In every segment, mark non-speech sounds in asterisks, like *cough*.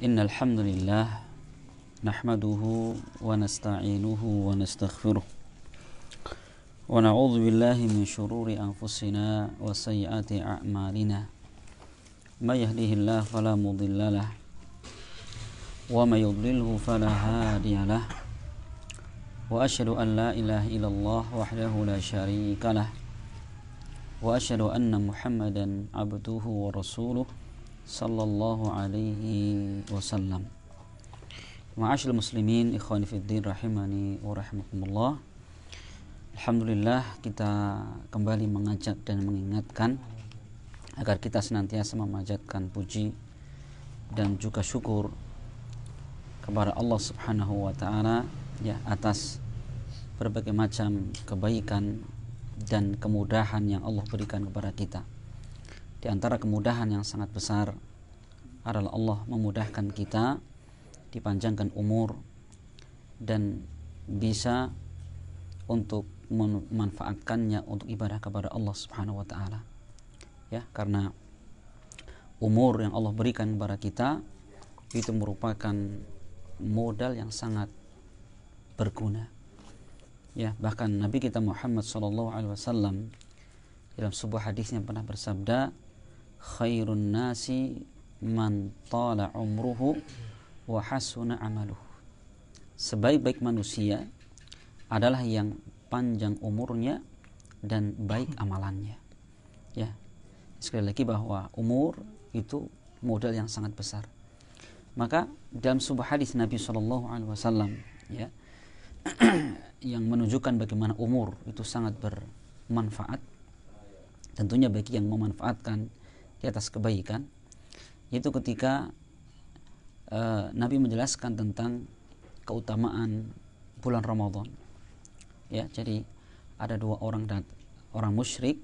إن الحمد لله نحمده ونستعينه ونستغفره ونعوذ بالله من شرور أنفسنا وسيئات أعمالنا ما يهده الله فلا مضل له وما يضلله فلا هادي له وأشهد أن لا إله إلا الله وحده لا شريك له وأشهد أن محمدا عبده ورسوله sallallahu alaihi wasallam. Ma'asyil muslimin, ikhwani fiddin rahimani wa rahimakumullah. Alhamdulillah kita kembali mengajak dan mengingatkan agar kita senantiasa memanjatkan puji dan juga syukur kepada Allah Subhanahu wa taala ya atas berbagai macam kebaikan dan kemudahan yang Allah berikan kepada kita. Di antara kemudahan yang sangat besar adalah Allah memudahkan kita dipanjangkan umur dan bisa untuk memanfaatkannya untuk ibadah kepada Allah Subhanahu wa taala. Ya, karena umur yang Allah berikan kepada kita itu merupakan modal yang sangat berguna. Ya, bahkan Nabi kita Muhammad sallallahu alaihi wasallam dalam sebuah hadisnya pernah bersabda khairun nasi man tala umruhu wa hasuna amaluh. Sebaik-baik manusia adalah yang panjang umurnya dan baik amalannya. Ya. Sekali lagi bahwa umur itu modal yang sangat besar. Maka dalam sebuah hadis Nabi Shallallahu alaihi wasallam ya *clears throat* yang menunjukkan bagaimana umur itu sangat bermanfaat tentunya bagi yang memanfaatkan di atas kebaikan yaitu ketika uh, Nabi menjelaskan tentang keutamaan bulan Ramadan ya jadi ada dua orang dat orang musyrik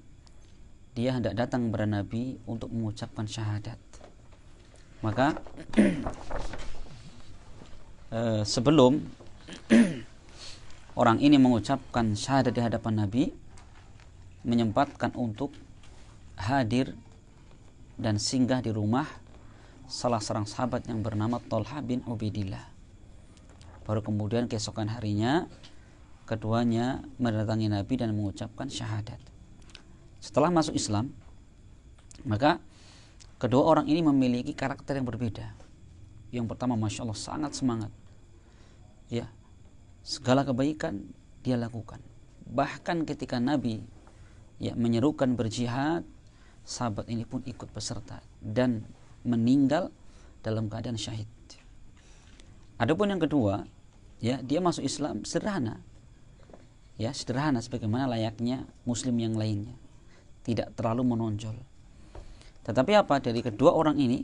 dia hendak datang kepada Nabi untuk mengucapkan syahadat maka *clears throat* eh, sebelum *clears throat* orang ini mengucapkan syahadat di hadapan Nabi menyempatkan untuk hadir dan singgah di rumah salah seorang sahabat yang bernama Tolha bin Ubaidillah. Baru kemudian keesokan harinya keduanya mendatangi Nabi dan mengucapkan syahadat. Setelah masuk Islam, maka kedua orang ini memiliki karakter yang berbeda. Yang pertama, masya Allah sangat semangat. Ya, segala kebaikan dia lakukan. Bahkan ketika Nabi ya menyerukan berjihad, sahabat ini pun ikut peserta dan meninggal dalam keadaan syahid. Adapun yang kedua, ya dia masuk Islam sederhana. Ya, sederhana sebagaimana layaknya muslim yang lainnya. Tidak terlalu menonjol. Tetapi apa dari kedua orang ini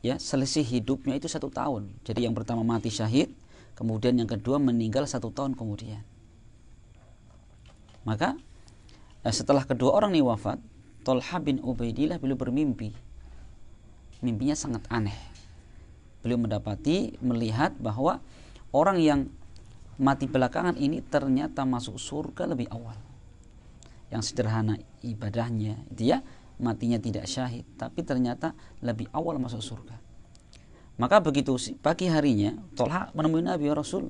ya selisih hidupnya itu satu tahun. Jadi yang pertama mati syahid, kemudian yang kedua meninggal satu tahun kemudian. Maka eh, setelah kedua orang ini wafat, Tolha bin Ubaidillah beliau bermimpi. Mimpinya sangat aneh. Beliau mendapati, melihat bahwa orang yang mati belakangan ini ternyata masuk surga lebih awal. Yang sederhana ibadahnya, dia matinya tidak syahid, tapi ternyata lebih awal masuk surga. Maka begitu pagi harinya, Tolha menemui Nabi Rasul.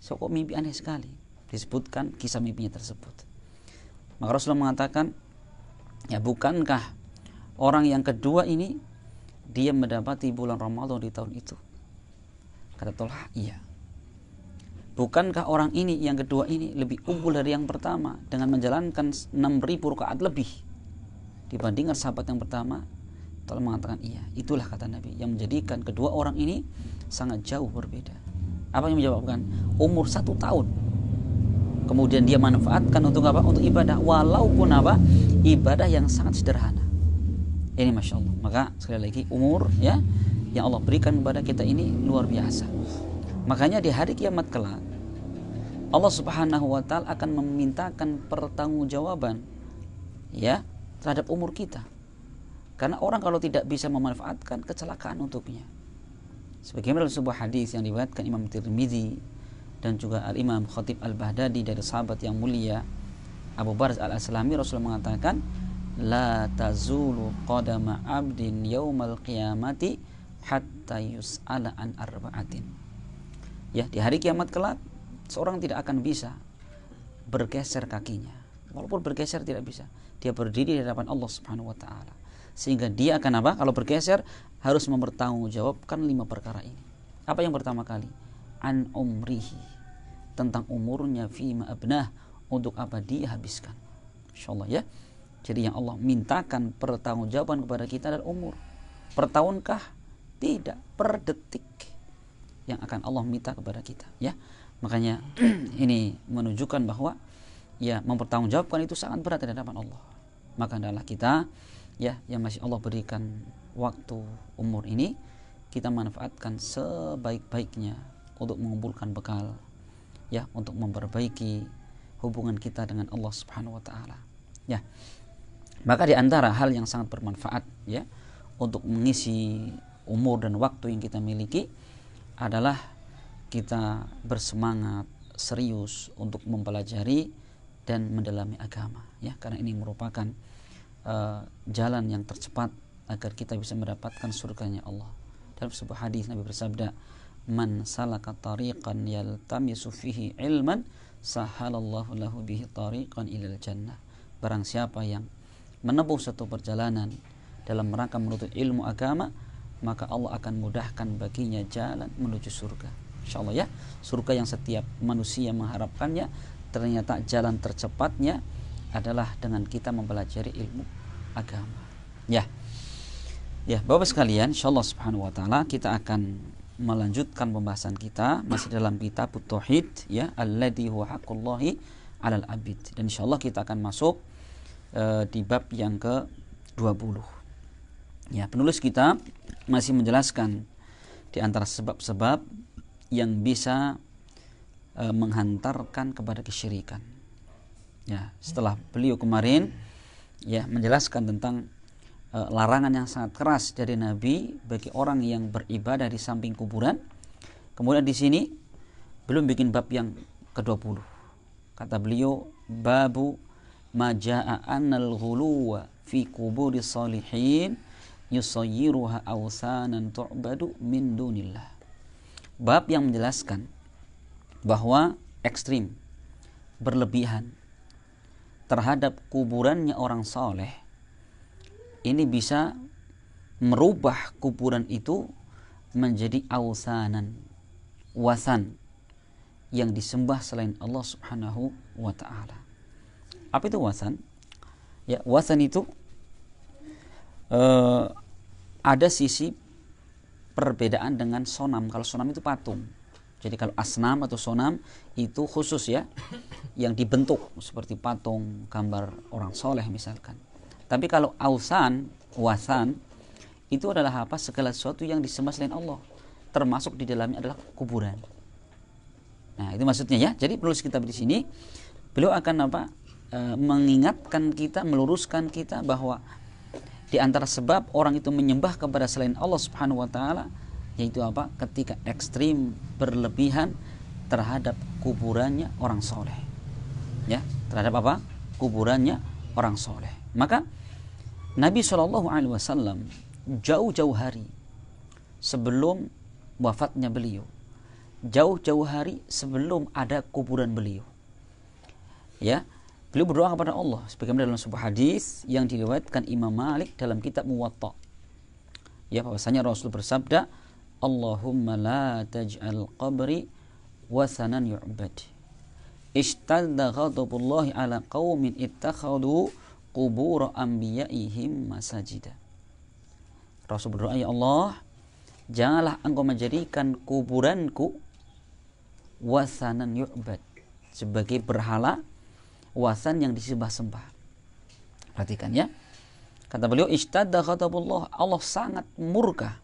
sokok mimpi aneh sekali. Disebutkan kisah mimpinya tersebut. Maka Rasulullah mengatakan, Ya, bukankah orang yang kedua ini dia mendapati bulan Ramadhan di tahun itu? Kata Tolha, iya. Bukankah orang ini yang kedua ini lebih unggul dari yang pertama dengan menjalankan 6000 rakaat lebih dibandingkan sahabat yang pertama? Tolha mengatakan iya. Itulah kata Nabi yang menjadikan kedua orang ini sangat jauh berbeda. Apa yang menjawabkan? Umur satu tahun. Kemudian dia manfaatkan untuk apa? Untuk ibadah. Walaupun apa? ibadah yang sangat sederhana ini masya Allah maka sekali lagi umur ya yang Allah berikan kepada kita ini luar biasa makanya di hari kiamat kelak Allah Subhanahu wa taala akan memintakan pertanggungjawaban ya terhadap umur kita. Karena orang kalau tidak bisa memanfaatkan kecelakaan untuknya. Sebagaimana dalam sebuah hadis yang dibuatkan Imam Tirmidzi dan juga Al Imam Khatib Al bahdadi dari sahabat yang mulia Abu Barz al-Aslami Rasul mengatakan la tazulu qadama abdin yaumal qiyamati hatta yus'ala an arba'atin. Ya, di hari kiamat kelak seorang tidak akan bisa bergeser kakinya. Walaupun bergeser tidak bisa, dia berdiri di hadapan Allah Subhanahu wa taala. Sehingga dia akan apa? Kalau bergeser harus mempertanggungjawabkan lima perkara ini. Apa yang pertama kali? An umrihi tentang umurnya fima abnah untuk apa dihabiskan Insya Allah ya jadi yang Allah mintakan pertanggungjawaban kepada kita adalah umur per tidak per detik yang akan Allah minta kepada kita ya makanya *clears throat* ini menunjukkan bahwa ya mempertanggungjawabkan itu sangat berat di hadapan Allah maka adalah kita ya yang masih Allah berikan waktu umur ini kita manfaatkan sebaik-baiknya untuk mengumpulkan bekal ya untuk memperbaiki hubungan kita dengan Allah Subhanahu wa taala. Ya. Maka di antara hal yang sangat bermanfaat ya untuk mengisi umur dan waktu yang kita miliki adalah kita bersemangat serius untuk mempelajari dan mendalami agama ya karena ini merupakan uh, jalan yang tercepat agar kita bisa mendapatkan surganya Allah. Dalam sebuah hadis Nabi bersabda, "Man salaka tariqan yaltamisu fihi ilman" sahalallahu lahu tariqan ilal jannah barang siapa yang menempuh satu perjalanan dalam rangka menutup ilmu agama maka Allah akan mudahkan baginya jalan menuju surga Insya ya surga yang setiap manusia mengharapkannya ternyata jalan tercepatnya adalah dengan kita mempelajari ilmu agama ya ya Bapak sekalian insyaallah subhanahu wa ta'ala kita akan melanjutkan pembahasan kita masih dalam kitab tauhid ya alladhi huwa haqqullahi alal abid dan insyaallah kita akan masuk e, di bab yang ke-20. Ya, penulis kita masih menjelaskan di antara sebab-sebab yang bisa e, menghantarkan kepada kesyirikan. Ya, setelah beliau kemarin ya menjelaskan tentang Eh, larangan yang sangat keras dari Nabi bagi orang yang beribadah di samping kuburan. Kemudian di sini belum bikin bab yang ke-20. Kata beliau, babu maja'a annal ghuluwa fi kuburis salihin yusayyiruha awsanan tu'badu min dunillah. Bab yang menjelaskan bahwa ekstrim, berlebihan terhadap kuburannya orang soleh ini bisa merubah kuburan itu menjadi ausanan wasan yang disembah selain Allah Subhanahu wa taala. Apa itu wasan? Ya, wasan itu uh, ada sisi perbedaan dengan sonam. Kalau sonam itu patung. Jadi kalau asnam atau sonam itu khusus ya yang dibentuk seperti patung, gambar orang soleh misalkan. Tapi kalau ausan, wasan itu adalah apa? Segala sesuatu yang disembah selain Allah, termasuk di dalamnya adalah kuburan. Nah, itu maksudnya ya. Jadi penulis kitab di sini beliau akan apa? E, mengingatkan kita, meluruskan kita bahwa di antara sebab orang itu menyembah kepada selain Allah Subhanahu wa taala yaitu apa? Ketika ekstrim berlebihan terhadap kuburannya orang soleh. Ya, terhadap apa? Kuburannya orang soleh. Maka Nabi Shallallahu Alaihi Wasallam jauh-jauh hari sebelum wafatnya beliau, jauh-jauh hari sebelum ada kuburan beliau, ya beliau berdoa kepada Allah sebagaimana dalam sebuah hadis yang diriwayatkan Imam Malik dalam kitab Muwatta. Ya bahwasanya Rasul bersabda, Allahumma la taj'al qabri wasanan yu'bad. Ishtadda ghadabullahi ala qaumin ittakhadhu kubur ambiyaihim masajida. Rasul berdoa, Ya Allah, janganlah engkau menjadikan kuburanku wasanan yu'bad sebagai berhala wasan yang disembah-sembah. Perhatikan ya. Kata beliau, istadda khatabullah. Allah sangat murka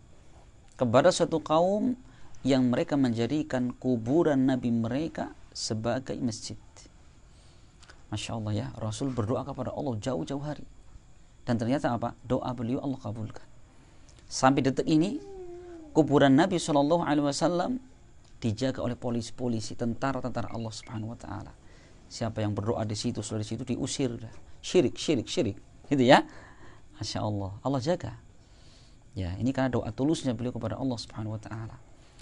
kepada suatu kaum yang mereka menjadikan kuburan Nabi mereka sebagai masjid. Masya Allah ya, Rasul berdoa kepada Allah jauh-jauh hari. Dan ternyata apa? Doa beliau Allah kabulkan. Sampai detik ini, kuburan Nabi Shallallahu Alaihi Wasallam dijaga oleh polisi-polisi, tentara-tentara Allah Subhanahu Wa Taala. Siapa yang berdoa di situ, sudah di situ diusir, syirik, syirik, syirik, gitu ya. Masya Allah, Allah jaga. Ya, ini karena doa tulusnya beliau kepada Allah Subhanahu Wa Taala.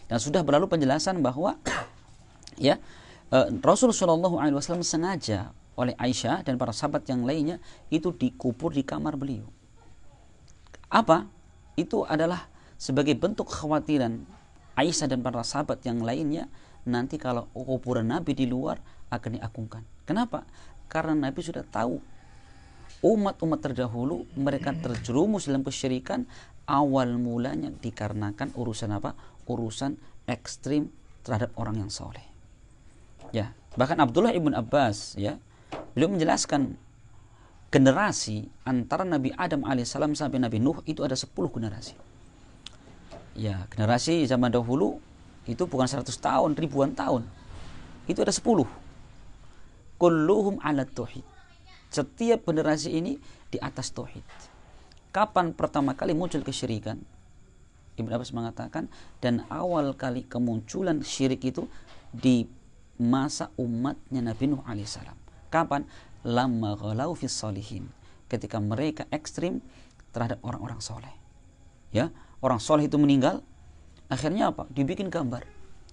Dan sudah berlalu penjelasan bahwa ya eh, Rasul Shallallahu Alaihi Wasallam sengaja oleh Aisyah dan para sahabat yang lainnya itu dikubur di kamar beliau. Apa? Itu adalah sebagai bentuk khawatiran Aisyah dan para sahabat yang lainnya nanti kalau kuburan Nabi di luar akan diagungkan. Kenapa? Karena Nabi sudah tahu umat-umat terdahulu mereka terjerumus dalam kesyirikan awal mulanya dikarenakan urusan apa? Urusan ekstrim terhadap orang yang soleh. Ya, bahkan Abdullah ibn Abbas ya Beliau menjelaskan generasi antara Nabi Adam alaihissalam sampai Nabi Nuh itu ada 10 generasi. Ya, generasi zaman dahulu itu bukan 100 tahun, ribuan tahun. Itu ada 10. Kulluhum ala tauhid. Setiap generasi ini di atas tauhid. Kapan pertama kali muncul kesyirikan? Ibnu Abbas mengatakan dan awal kali kemunculan syirik itu di masa umatnya Nabi Nuh alaihissalam. Kapan? lama kalau fis solihin. Ketika mereka ekstrim terhadap orang-orang soleh. Ya, orang soleh itu meninggal, akhirnya apa? Dibikin gambar,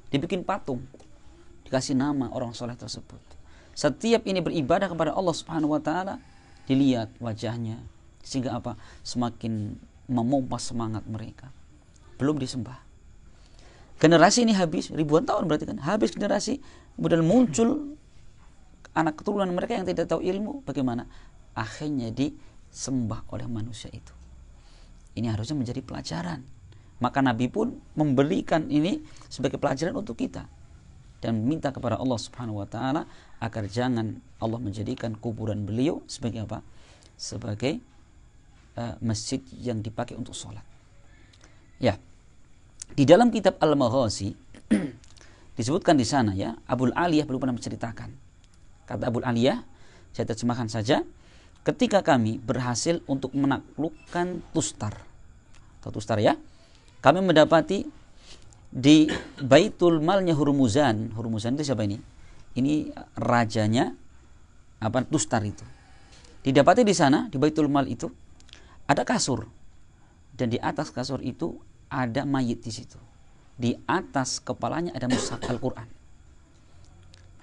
dibikin patung, dikasih nama orang soleh tersebut. Setiap ini beribadah kepada Allah Subhanahu wa taala, dilihat wajahnya sehingga apa? Semakin memompa semangat mereka. Belum disembah. Generasi ini habis ribuan tahun berarti kan? Habis generasi kemudian muncul anak keturunan mereka yang tidak tahu ilmu bagaimana akhirnya disembah oleh manusia itu ini harusnya menjadi pelajaran maka Nabi pun memberikan ini sebagai pelajaran untuk kita dan minta kepada Allah Subhanahu wa taala agar jangan Allah menjadikan kuburan beliau sebagai apa? Sebagai uh, masjid yang dipakai untuk sholat. Ya. Di dalam kitab Al-Maghazi *clears throat* disebutkan di sana ya, Abu Aliyah belum pernah menceritakan Kata Abu Aliyah, saya terjemahkan saja. Ketika kami berhasil untuk menaklukkan Tustar. Atau Tustar ya. Kami mendapati di Baitul Malnya Hurmuzan. Hurmuzan itu siapa ini? Ini rajanya apa Tustar itu. Didapati di sana di Baitul Mal itu ada kasur. Dan di atas kasur itu ada mayit di situ. Di atas kepalanya ada musaf Al-Qur'an.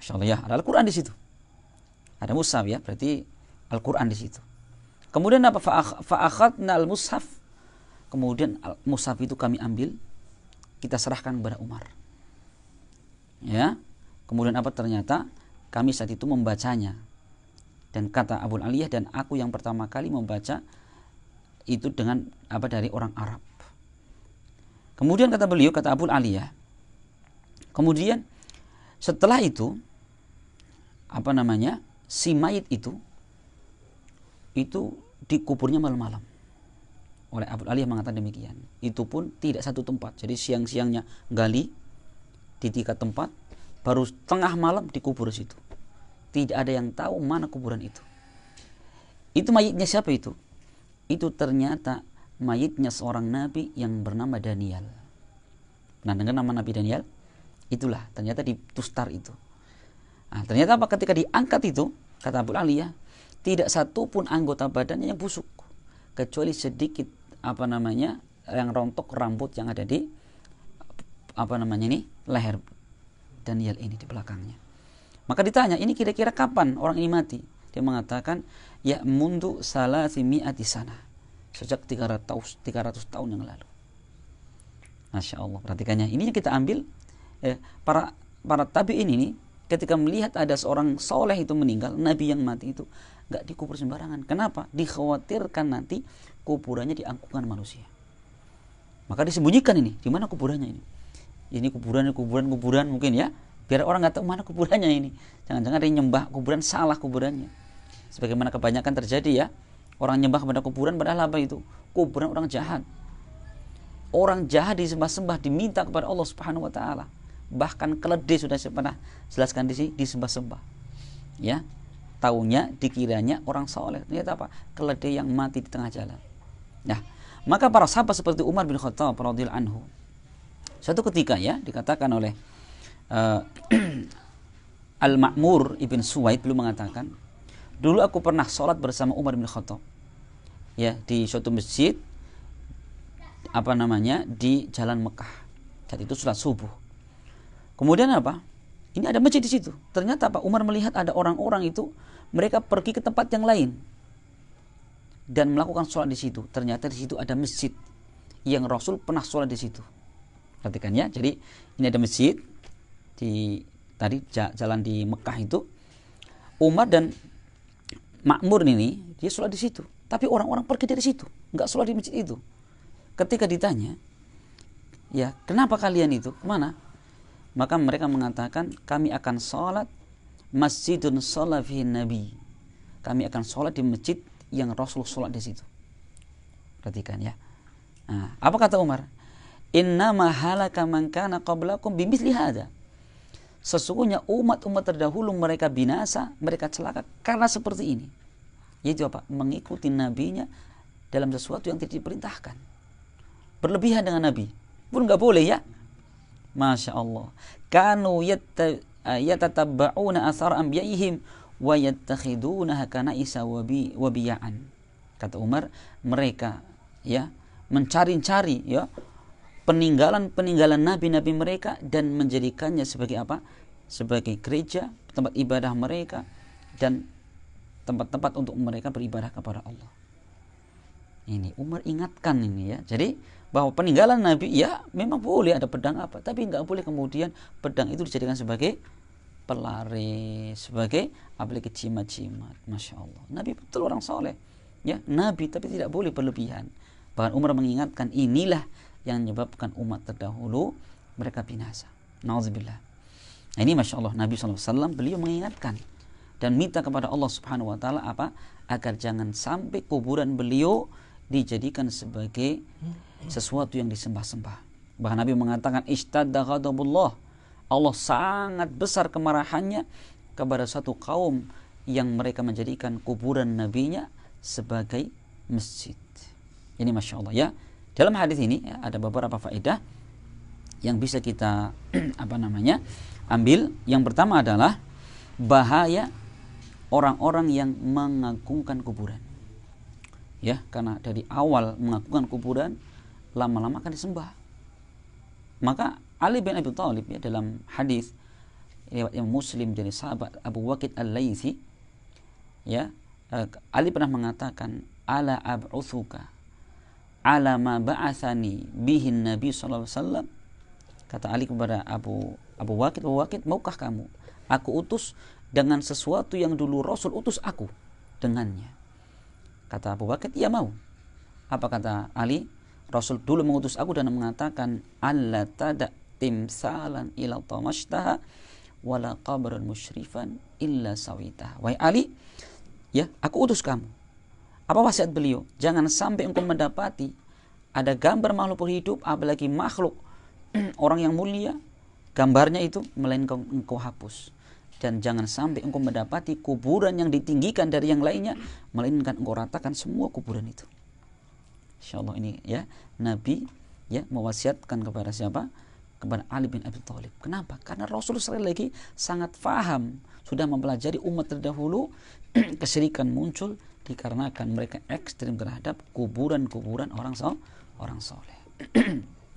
Masya Allah ya, ada Al-Quran di situ. Ada mushaf ya, berarti Al-Qur'an di situ. Kemudian apa fa'akhadna al-mushaf? Kemudian al mushaf itu kami ambil, kita serahkan kepada Umar. Ya. Kemudian apa ternyata kami saat itu membacanya. Dan kata Abu Aliyah dan aku yang pertama kali membaca itu dengan apa dari orang Arab. Kemudian kata beliau kata Abu Aliyah. Kemudian setelah itu apa namanya? si mayit itu itu dikuburnya malam-malam oleh Abu Ali yang mengatakan demikian itu pun tidak satu tempat jadi siang-siangnya gali di tiga tempat baru tengah malam dikubur situ tidak ada yang tahu mana kuburan itu itu mayitnya siapa itu itu ternyata mayitnya seorang nabi yang bernama Daniel nah dengan nama nabi Daniel itulah ternyata di Tustar itu Nah, ternyata apa ketika diangkat itu, kata Abu Ali ya tidak satu pun anggota badannya yang busuk kecuali sedikit apa namanya yang rontok rambut yang ada di apa namanya ini leher Daniel ini di belakangnya. Maka ditanya, ini kira-kira kapan orang ini mati? Dia mengatakan, ya mundu salah di sana. Sejak 300, 300 tahun yang lalu. Masya Allah, perhatikannya. Ini yang kita ambil, eh, para para tabi ini, nih ketika melihat ada seorang soleh itu meninggal, nabi yang mati itu nggak dikubur sembarangan. Kenapa? Dikhawatirkan nanti kuburannya diangkukan manusia. Maka disembunyikan ini, di mana kuburannya ini? Ini kuburan, kuburan, kuburan mungkin ya, biar orang nggak tahu mana kuburannya ini. Jangan-jangan ada yang nyembah kuburan salah kuburannya. Sebagaimana kebanyakan terjadi ya, orang nyembah kepada kuburan padahal apa itu? Kuburan orang jahat. Orang jahat disembah-sembah diminta kepada Allah Subhanahu wa taala bahkan keledai sudah saya pernah jelaskan di sini disembah-sembah ya tahunya dikiranya orang soleh ternyata apa keledai yang mati di tengah jalan ya maka para sahabat seperti Umar bin Khattab radhiyallahu anhu suatu ketika ya dikatakan oleh uh, al Makmur ibn Suwaid belum mengatakan dulu aku pernah sholat bersama Umar bin Khattab ya di suatu masjid apa namanya di jalan Mekah saat itu sudah subuh Kemudian apa? Ini ada masjid di situ. Ternyata Pak Umar melihat ada orang-orang itu mereka pergi ke tempat yang lain dan melakukan sholat di situ. Ternyata di situ ada masjid yang Rasul pernah sholat di situ. Perhatikan ya. Jadi ini ada masjid di tadi jalan di Mekah itu. Umar dan Makmur ini dia sholat di situ. Tapi orang-orang pergi dari situ, nggak sholat di masjid itu. Ketika ditanya, ya kenapa kalian itu kemana? Maka mereka mengatakan kami akan sholat masjidun sholafi nabi. Kami akan sholat di masjid yang Rasul sholat di situ. Perhatikan ya. Nah, apa kata Umar? Inna mahalaka mangkana qablakum bimis lihada Sesungguhnya umat-umat terdahulu mereka binasa, mereka celaka karena seperti ini. Yaitu apa? Mengikuti nabinya dalam sesuatu yang tidak diperintahkan. Berlebihan dengan nabi. Pun nggak boleh ya. Masya Allah. Kanu eh, yatatabba'una asar ambiyaihim wa hakana isa wabiya'an. Kata Umar, mereka ya mencari-cari ya peninggalan-peninggalan nabi-nabi mereka dan menjadikannya sebagai apa? Sebagai gereja, tempat ibadah mereka dan tempat-tempat untuk mereka beribadah kepada Allah. Ini Umar ingatkan ini ya. Jadi bahwa peninggalan Nabi ya memang boleh ada pedang apa, tapi nggak boleh kemudian pedang itu dijadikan sebagai pelari, sebagai apalagi jimat cimat Masya Allah. Nabi betul orang soleh. Ya, Nabi tapi tidak boleh berlebihan. Bahkan Umar mengingatkan inilah yang menyebabkan umat terdahulu mereka binasa. Nauzubillah. Nah, ini masya Allah Nabi SAW beliau mengingatkan dan minta kepada Allah Subhanahu Wa Taala apa agar jangan sampai kuburan beliau dijadikan sebagai sesuatu yang disembah-sembah. Bahkan Nabi mengatakan ishtadda ghadabullah. Allah sangat besar kemarahannya kepada satu kaum yang mereka menjadikan kuburan nabinya sebagai masjid. Ini masya Allah ya. Dalam hadis ini ya, ada beberapa faedah yang bisa kita *clears throat* apa namanya ambil. Yang pertama adalah bahaya orang-orang yang mengagungkan kuburan. Ya, karena dari awal mengagungkan kuburan lama-lama akan disembah. Maka Ali bin Abi Thalib ya dalam hadis riwayat yang Muslim dari sahabat Abu Waqid Al-Laitsi ya uh, Ali pernah mengatakan ala ab'uthuka ala ma ba'athani bihin Nabi sallallahu alaihi kata Ali kepada Abu Abu Waqid Abu Waqid maukah kamu aku utus dengan sesuatu yang dulu Rasul utus aku dengannya kata Abu Waqid ia ya mau apa kata Ali Rasul dulu mengutus aku dan mengatakan Allah tada timsalan ila tamashtaha wala qabran musyrifan illa sawita. Wahai Ali, ya, aku utus kamu. Apa wasiat beliau? Jangan sampai engkau mendapati ada gambar makhluk hidup apalagi makhluk *clears throat* orang yang mulia gambarnya itu melainkan engkau hapus dan jangan sampai engkau mendapati kuburan yang ditinggikan dari yang lainnya melainkan engkau ratakan semua kuburan itu Insya Allah ini ya Nabi ya mewasiatkan kepada siapa? Kepada Ali bin Abi Thalib. Kenapa? Karena Rasul sekali lagi sangat faham sudah mempelajari umat terdahulu *clears throat* kesyirikan muncul dikarenakan mereka ekstrim terhadap kuburan-kuburan orang so orang soleh. *clears throat*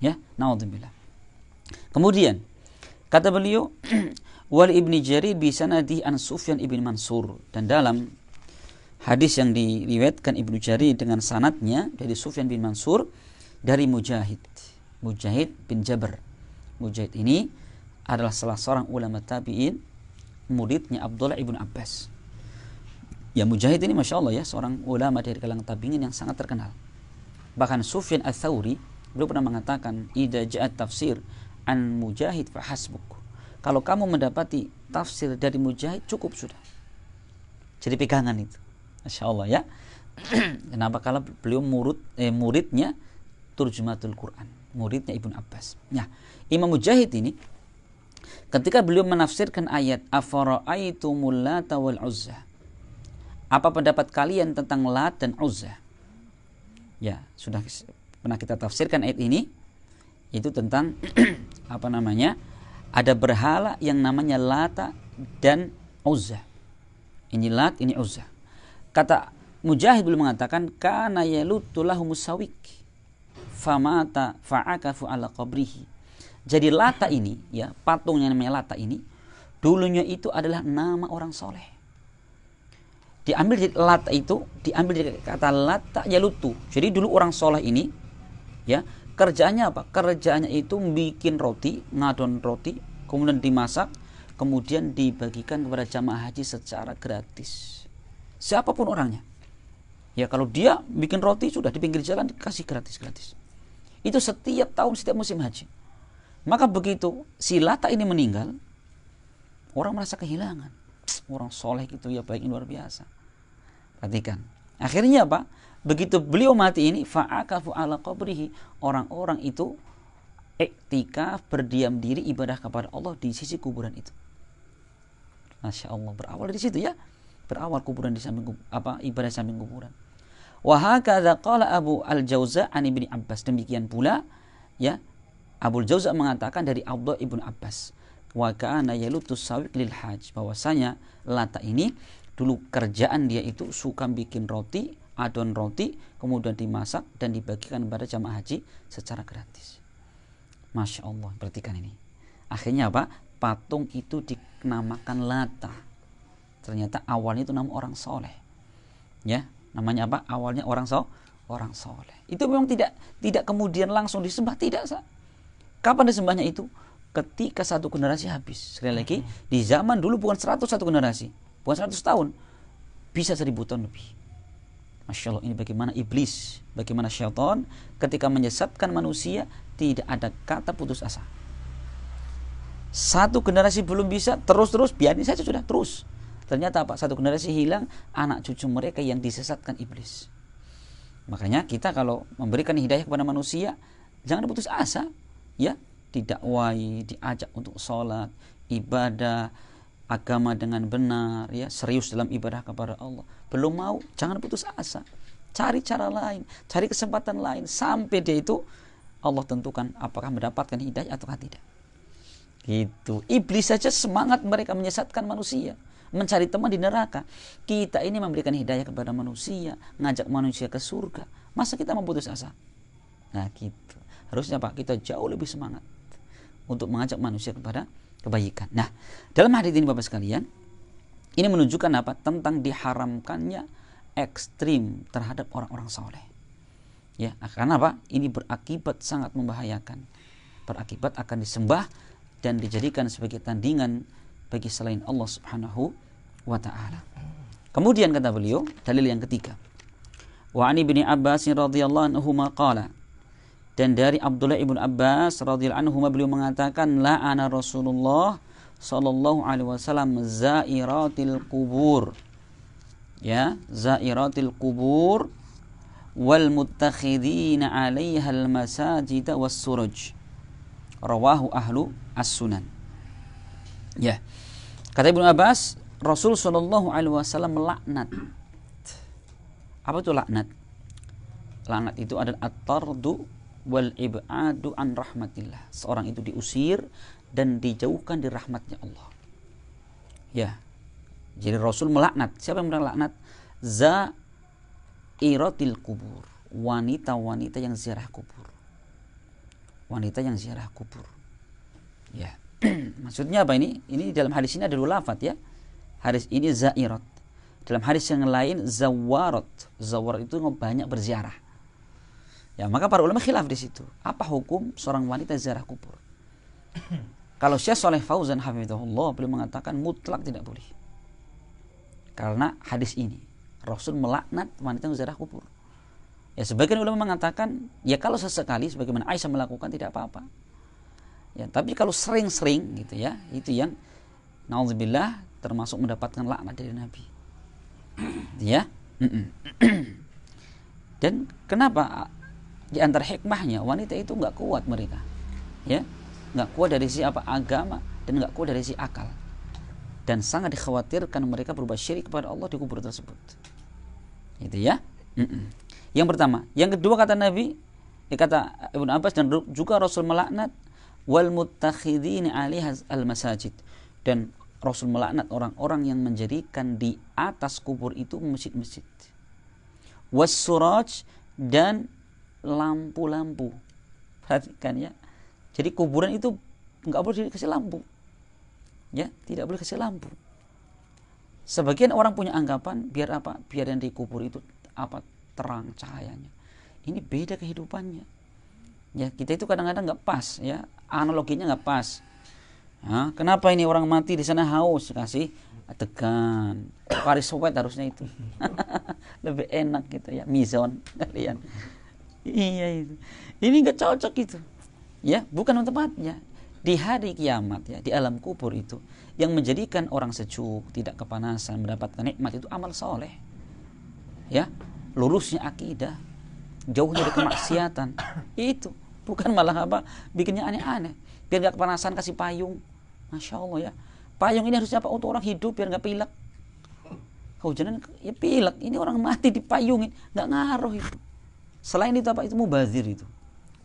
ya, naudzubillah. Kemudian kata beliau *clears throat* wal ibni Jari bisa nadi an Sufyan ibn Mansur dan dalam hadis yang diriwayatkan Ibnu Jari dengan sanatnya dari Sufyan bin Mansur dari Mujahid Mujahid bin Jabr Mujahid ini adalah salah seorang ulama tabi'in muridnya Abdullah ibn Abbas ya Mujahid ini Masya Allah ya seorang ulama dari kalangan tabi'in yang sangat terkenal bahkan Sufyan al-Thawri beliau pernah mengatakan ida ja'at tafsir an Mujahid fahasbuk kalau kamu mendapati tafsir dari Mujahid cukup sudah jadi pegangan itu Masya Allah ya *clears throat* kenapa kalau beliau murid eh, muridnya turjumatul Quran muridnya Ibnu Abbas ya Imam Mujahid ini ketika beliau menafsirkan ayat afara'aitumul lata wal uzza apa pendapat kalian tentang lat dan uzza ya sudah pernah kita tafsirkan ayat ini itu tentang *clears throat* apa namanya ada berhala yang namanya lata dan uzza ini lat ini uzza Kata Mujahid belum mengatakan karena yelutulah musawik famata fa'akafu ala qabrihi. Jadi Lata ini ya, patung yang namanya Lata ini dulunya itu adalah nama orang soleh. Diambil dari Lata itu, diambil dari kata Lata yelutu Jadi dulu orang soleh ini ya, kerjanya apa? kerjanya itu bikin roti, ngadon roti, kemudian dimasak, kemudian dibagikan kepada jamaah haji secara gratis siapapun orangnya. Ya kalau dia bikin roti sudah di pinggir jalan dikasih gratis-gratis. Itu setiap tahun setiap musim haji. Maka begitu si Lata ini meninggal, orang merasa kehilangan. Orang soleh gitu ya baik luar biasa. Perhatikan. Akhirnya apa? Begitu beliau mati ini fa'akafu ala qabrihi, orang-orang itu iktikaf berdiam diri ibadah kepada Allah di sisi kuburan itu. Masya Allah berawal dari situ ya berawal kuburan di samping apa ibadah di samping kuburan. Wahakadha qala Abu Al-Jauza an Ibnu Abbas. Demikian pula ya Abu Jauza mengatakan dari Abdullah Ibnu Abbas wa kana yalutus sawik lil haj bahwasanya Lata ini dulu kerjaan dia itu suka bikin roti adon roti kemudian dimasak dan dibagikan kepada jamaah haji secara gratis Masya Allah perhatikan ini akhirnya apa patung itu dinamakan Lata ternyata awalnya itu nama orang soleh ya namanya apa awalnya orang so orang soleh itu memang tidak tidak kemudian langsung disembah tidak sah. kapan disembahnya itu ketika satu generasi habis sekali lagi hmm. di zaman dulu bukan 100 satu generasi bukan 100 tahun bisa seribu tahun lebih Masya Allah ini bagaimana iblis bagaimana syaitan ketika menyesatkan manusia tidak ada kata putus asa satu generasi belum bisa terus-terus biarin saja sudah terus Ternyata apa? Satu generasi hilang, anak cucu mereka yang disesatkan iblis. Makanya kita kalau memberikan hidayah kepada manusia, jangan putus asa, ya. tidak Didakwai, diajak untuk sholat, ibadah, agama dengan benar, ya serius dalam ibadah kepada Allah. Belum mau, jangan putus asa. Cari cara lain, cari kesempatan lain sampai dia itu Allah tentukan apakah mendapatkan hidayah atau tidak. Gitu. Iblis saja semangat mereka menyesatkan manusia mencari teman di neraka. Kita ini memberikan hidayah kepada manusia, ngajak manusia ke surga. Masa kita memutus asa? Nah gitu. Harusnya Pak kita jauh lebih semangat untuk mengajak manusia kepada kebaikan. Nah, dalam hadis ini Bapak sekalian, ini menunjukkan apa? Tentang diharamkannya ekstrim terhadap orang-orang soleh. Ya, karena apa? Ini berakibat sangat membahayakan. Berakibat akan disembah dan dijadikan sebagai tandingan bagi selain Allah Subhanahu wa taala. Kemudian kata beliau, dalil yang ketiga. Wa ani bin Abbas radhiyallahu anhu qala dan dari Abdullah ibn Abbas radhiyallahu anhu beliau mengatakan ana Rasulullah sallallahu alaihi wasallam zairatil kubur ya zairatil kubur wal muttakhidina 'alaiha al masajid was suruj rawahu ahlu as-sunan ya yeah. Kata Ibnu Abbas, Rasul Shallallahu Alaihi Wasallam melaknat. Apa itu laknat? Laknat itu adalah atardu wal ibadu an rahmatillah. Seorang itu diusir dan dijauhkan di rahmatnya Allah. Ya. Jadi Rasul melaknat. Siapa yang melaknat? Za irotil kubur. Wanita-wanita yang ziarah kubur. Wanita yang ziarah kubur. Ya. *clears throat* Maksudnya apa ini? Ini dalam hadis ini ada dua lafad ya. Hadis ini zairat. Dalam hadis yang lain zawarat. Zawarat itu banyak berziarah. Ya, maka para ulama khilaf di situ. Apa hukum seorang wanita ziarah kubur? *clears throat* Kalau Syekh Soleh Fauzan hafizahullah beliau mengatakan mutlak tidak boleh. Karena hadis ini Rasul melaknat wanita yang ziarah kubur. Ya sebagian ulama mengatakan ya kalau sesekali sebagaimana Aisyah melakukan tidak apa-apa. Ya, tapi kalau sering-sering gitu ya, itu yang nauzubillah termasuk mendapatkan laknat dari Nabi. *clears throat* ya. *clears throat* Dan kenapa di antara hikmahnya wanita itu nggak kuat mereka. Ya. nggak kuat dari si apa agama dan nggak kuat dari si akal. Dan sangat dikhawatirkan mereka berubah syirik kepada Allah di kubur tersebut. Gitu ya. Yang pertama, yang kedua kata Nabi, kata Ibnu Abbas dan juga Rasul melaknat wal muttakhidin alaiha al masajid dan Rasul melaknat orang-orang yang menjadikan di atas kubur itu masjid-masjid. Wassuraj dan lampu-lampu. Perhatikan ya. Jadi kuburan itu nggak boleh dikasih lampu. Ya, tidak boleh kasih lampu. Sebagian orang punya anggapan biar apa? Biar yang dikubur itu apa terang cahayanya. Ini beda kehidupannya ya kita itu kadang-kadang nggak pas ya analoginya nggak pas kenapa ini orang mati di sana haus kasih tekan Paris sobat harusnya itu *laughs* lebih enak gitu ya mizon kalian iya itu ini nggak cocok itu ya bukan tempatnya di hari kiamat ya di alam kubur itu yang menjadikan orang sejuk tidak kepanasan mendapatkan nikmat itu amal soleh ya lurusnya akidah jauhnya dari kemaksiatan itu bukan malah apa bikinnya aneh-aneh biar nggak kepanasan kasih payung masya allah ya payung ini harusnya apa untuk orang hidup biar nggak pilek kehujanan ya pilek ini orang mati dipayungin nggak ngaruh itu selain itu apa itu mubazir itu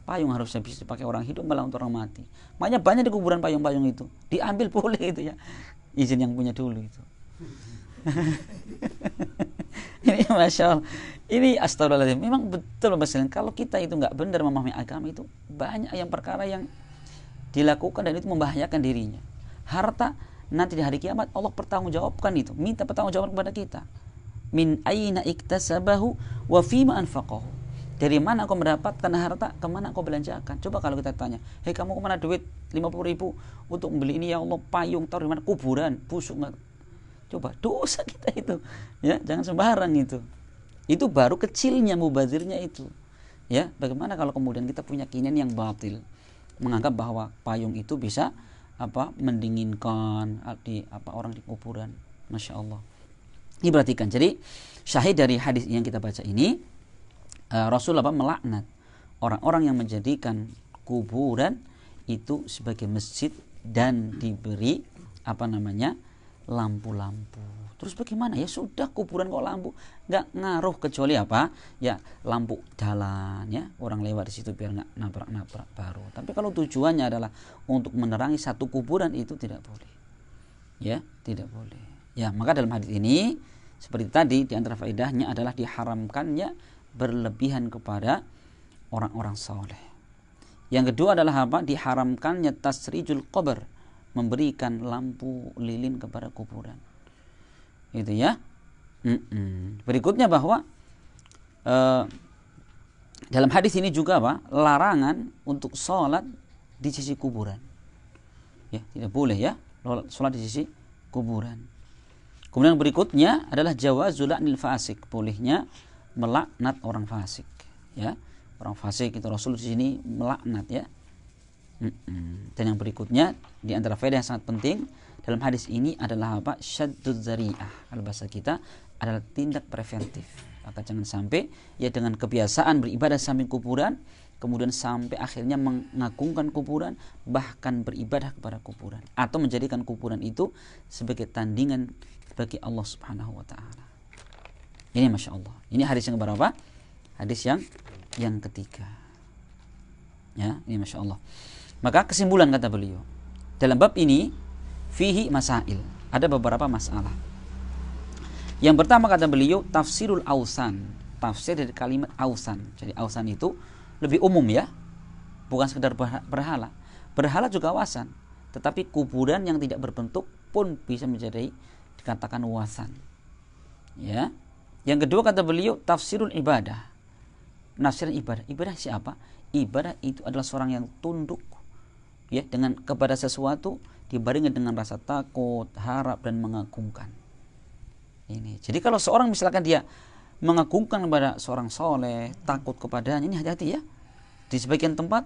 payung harusnya bisa dipakai orang hidup malah untuk orang mati makanya banyak di kuburan payung-payung itu diambil boleh itu ya izin yang punya dulu itu *laughs* *laughs* ini masya Allah ini astagfirullahaladzim memang betul Bapak kalau kita itu nggak benar memahami agama itu banyak yang perkara yang dilakukan dan itu membahayakan dirinya harta nanti di hari kiamat Allah pertanggungjawabkan itu minta pertanggungjawaban kepada kita min aina iktasabahu wa fima anfaqahu dari mana kau mendapatkan harta kemana kau belanjakan coba kalau kita tanya hei kamu kemana duit 50 ribu untuk membeli ini ya Allah payung taruh di mana kuburan busuk nggak Coba dosa kita itu. Ya, jangan sembarang itu. Itu baru kecilnya mubazirnya itu. Ya, bagaimana kalau kemudian kita punya keinginan yang batil? Menganggap bahwa payung itu bisa apa mendinginkan ah, di apa orang di kuburan. Masya Allah. Ini perhatikan. Jadi syahid dari hadis yang kita baca ini eh, Rasul apa melaknat orang-orang yang menjadikan kuburan itu sebagai masjid dan diberi apa namanya lampu-lampu. Terus bagaimana? Ya sudah kuburan kok lampu nggak ngaruh kecuali apa? Ya lampu jalan ya orang lewat di situ biar nggak nabrak-nabrak baru. Tapi kalau tujuannya adalah untuk menerangi satu kuburan itu tidak boleh. Ya tidak boleh. Ya maka dalam hadis ini seperti tadi di antara faedahnya adalah diharamkannya berlebihan kepada orang-orang soleh. Yang kedua adalah apa? Diharamkannya tasrijul qabr memberikan lampu lilin kepada kuburan itu ya mm -mm. berikutnya bahwa uh, dalam hadis ini juga pak larangan untuk sholat di sisi kuburan ya tidak boleh ya sholat di sisi kuburan kemudian berikutnya adalah jawazul anil fasik bolehnya melaknat orang fasik ya orang fasik itu Rasul di sini melaknat ya dan yang berikutnya di antara faedah yang sangat penting dalam hadis ini adalah apa? Syaddud zari'ah. Kalau bahasa kita adalah tindak preventif. Maka jangan sampai ya dengan kebiasaan beribadah samping kuburan kemudian sampai akhirnya mengagungkan kuburan bahkan beribadah kepada kuburan atau menjadikan kuburan itu sebagai tandingan bagi Allah Subhanahu wa taala. Ini masya Allah. Ini hadis yang berapa? Hadis yang yang ketiga. Ya, ini masya Allah. Maka kesimpulan kata beliau, dalam bab ini fihi masail, ada beberapa masalah. Yang pertama kata beliau tafsirul ausan, tafsir dari kalimat ausan. Jadi ausan itu lebih umum ya, bukan sekedar berhala. Berhala juga wasan, tetapi kuburan yang tidak berbentuk pun bisa menjadi dikatakan wasan. Ya. Yang kedua kata beliau tafsirul ibadah. nafsir ibadah. Ibadah siapa? Ibadah itu adalah seorang yang tunduk ya dengan kepada sesuatu dibarengi dengan rasa takut, harap dan mengagungkan. Ini. Jadi kalau seorang misalkan dia mengagungkan kepada seorang soleh, takut kepadanya, ini hati-hati ya. Di sebagian tempat,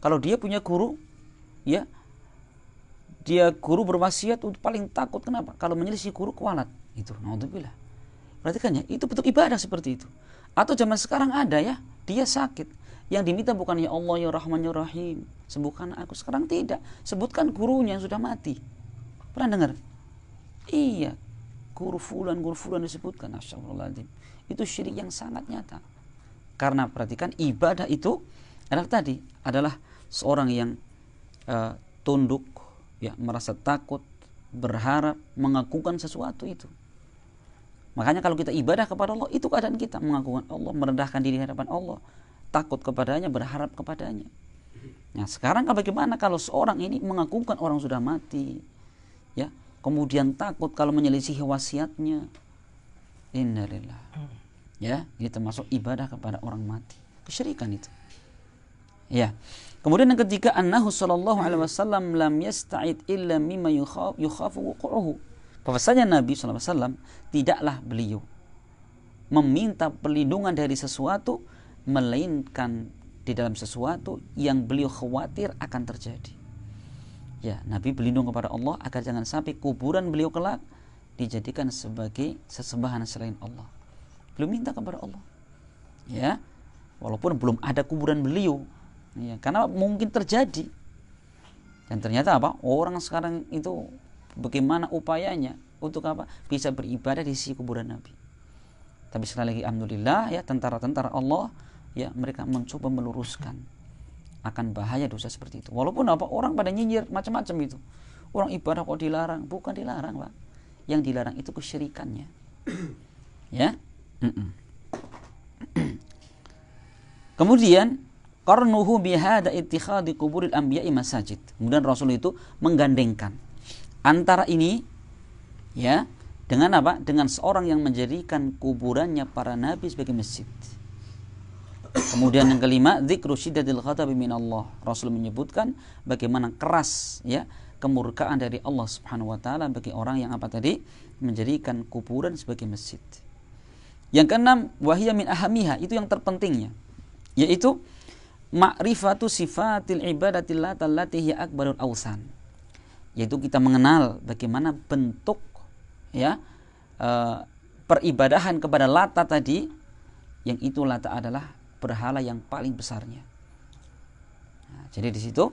kalau dia punya guru, ya, dia guru berwasiat untuk paling takut kenapa? Kalau menyelisih guru kualat, itu. Naudzubillah. Perhatikan ya, itu bentuk ibadah seperti itu. Atau zaman sekarang ada ya, dia sakit, yang diminta bukan ya Allah ya Rahman ya Rahim. Sebutkan aku. Sekarang tidak. Sebutkan gurunya yang sudah mati. Pernah dengar? Iya. Guru fulan, guru fulan disebutkan. Astagfirullahaladzim. Itu syirik yang sangat nyata. Karena perhatikan ibadah itu adalah tadi adalah seorang yang uh, tunduk ya merasa takut berharap mengakukan sesuatu itu makanya kalau kita ibadah kepada Allah itu keadaan kita mengakukan Allah merendahkan diri hadapan Allah takut kepadanya, berharap kepadanya. Nah, sekarang kan bagaimana kalau seorang ini mengagungkan orang sudah mati? Ya, kemudian takut kalau menyelisihi wasiatnya. Innalillah. Ya, ini termasuk ibadah kepada orang mati. Kesyirikan itu. Ya. Kemudian yang ketiga, annahu sallallahu alaihi wasallam lam yasta'id illa mimma yukhaf, yukhafu wuqu'uhu. Bahwasanya Nabi sallallahu alaihi wasallam tidaklah beliau meminta perlindungan dari sesuatu melainkan di dalam sesuatu yang beliau khawatir akan terjadi. Ya, Nabi berlindung kepada Allah agar jangan sampai kuburan beliau kelak dijadikan sebagai sesembahan selain Allah. Belum minta kepada Allah. Ya. Walaupun belum ada kuburan beliau, ya, karena mungkin terjadi. Dan ternyata apa? Orang sekarang itu bagaimana upayanya untuk apa? Bisa beribadah di sisi kuburan Nabi. Tapi sekali lagi alhamdulillah ya tentara-tentara Allah ya mereka mencoba meluruskan akan bahaya dosa seperti itu. Walaupun apa orang pada nyinyir macam-macam itu. Orang ibadah kok dilarang? Bukan dilarang, Pak. Yang dilarang itu kesyirikannya. *clears throat* ya? Mm -mm. *clears throat* Kemudian karnuhu bihada ittikhadi kuburil anbiya'i masajid. Kemudian Rasul itu menggandengkan antara ini ya dengan apa? Dengan seorang yang menjadikan kuburannya para nabi sebagai masjid. Kemudian yang kelima, dzikru syiddatil ghadabi Allah. Rasul menyebutkan bagaimana keras ya kemurkaan dari Allah Subhanahu wa taala bagi orang yang apa tadi? menjadikan kuburan sebagai masjid. Yang keenam, wahia min ahamiha, itu yang terpentingnya, yaitu ma'rifatu sifatil ibadatil allati hiya akbarul ausan. Yaitu kita mengenal bagaimana bentuk ya eh, peribadahan kepada lata tadi yang itu lata adalah berhala yang paling besarnya. Nah, jadi di situ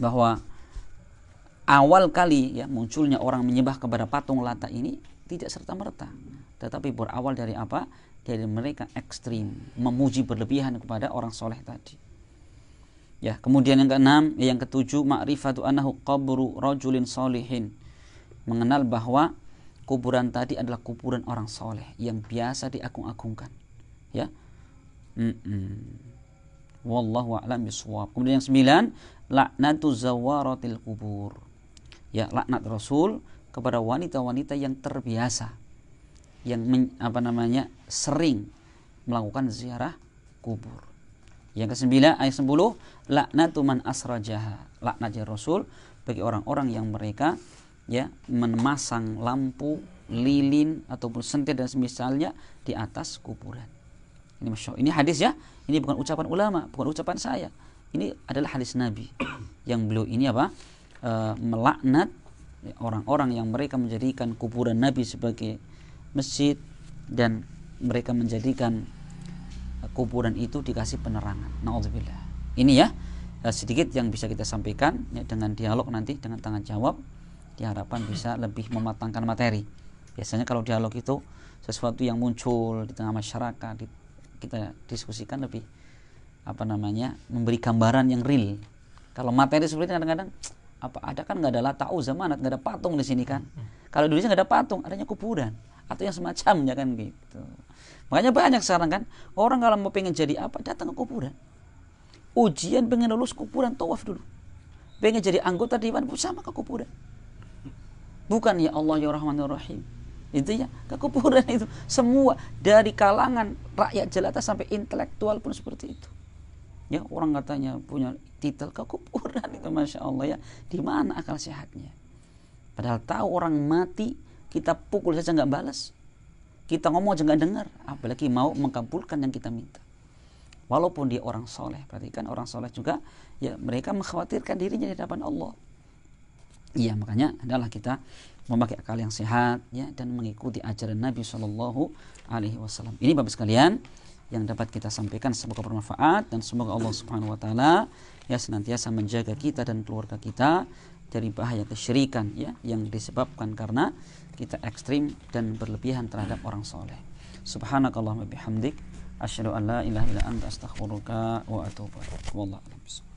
bahwa awal kali ya munculnya orang menyembah kepada patung lata ini tidak serta merta, tetapi berawal dari apa? Dari mereka ekstrim memuji berlebihan kepada orang soleh tadi. Ya, kemudian yang keenam, yang ketujuh, ma'rifatu anahu qabru rajulin solihin. Mengenal bahwa kuburan tadi adalah kuburan orang soleh yang biasa diagung-agungkan. Ya, Mm -mm. Wallahu a'lam bishawab. Kemudian yang sembilan, laknatu zawaratil kubur. Ya, laknat Rasul kepada wanita-wanita yang terbiasa yang men, apa namanya sering melakukan ziarah kubur. Yang kesembilan ayat 10 laknatu man asrajaha. Laknatnya Rasul bagi orang-orang yang mereka ya memasang lampu lilin ataupun sentir dan semisalnya di atas kuburan. Ini Allah. Ini hadis ya. Ini bukan ucapan ulama, bukan ucapan saya. Ini adalah hadis Nabi yang beliau ini apa? E, melaknat orang-orang yang mereka menjadikan kuburan Nabi sebagai masjid dan mereka menjadikan eh, kuburan itu dikasih penerangan. Nauzubillah. Ini ya eh, sedikit yang bisa kita sampaikan ya, dengan dialog nanti dengan tangan jawab diharapkan bisa lebih mematangkan materi. Biasanya kalau dialog itu sesuatu yang muncul di tengah masyarakat, di kita diskusikan lebih apa namanya memberi gambaran yang real kalau materi seperti kadang-kadang apa ada kan nggak ada latau zaman nggak ada patung di sini kan kalau dulu nggak ada patung adanya kuburan atau yang semacamnya kan gitu makanya banyak sekarang kan orang kalau mau pengen jadi apa datang ke kuburan ujian pengen lulus kuburan tawaf dulu pengen jadi anggota dewan sama ke kuburan bukan ya Allah ya Rahman ya Rahim intinya kekuburan itu semua dari kalangan rakyat jelata sampai intelektual pun seperti itu ya orang katanya punya titel kekuburan itu masya Allah ya di mana akal sehatnya padahal tahu orang mati kita pukul saja nggak balas kita ngomong aja nggak dengar apalagi mau mengkabulkan yang kita minta walaupun dia orang soleh perhatikan orang soleh juga ya mereka mengkhawatirkan dirinya di hadapan Allah iya makanya adalah kita memakai akal yang sehat ya dan mengikuti ajaran Nabi Shallallahu alaihi wasallam. Ini Bapak sekalian yang dapat kita sampaikan semoga bermanfaat dan semoga Allah Subhanahu wa taala ya senantiasa menjaga kita dan keluarga kita dari bahaya kesyirikan ya yang disebabkan karena kita ekstrim dan berlebihan terhadap orang soleh. Subhanakallahumma bihamdik asyhadu an la ilaha illa anta astaghfiruka wa atubu ilaik. Wallahu a'lam.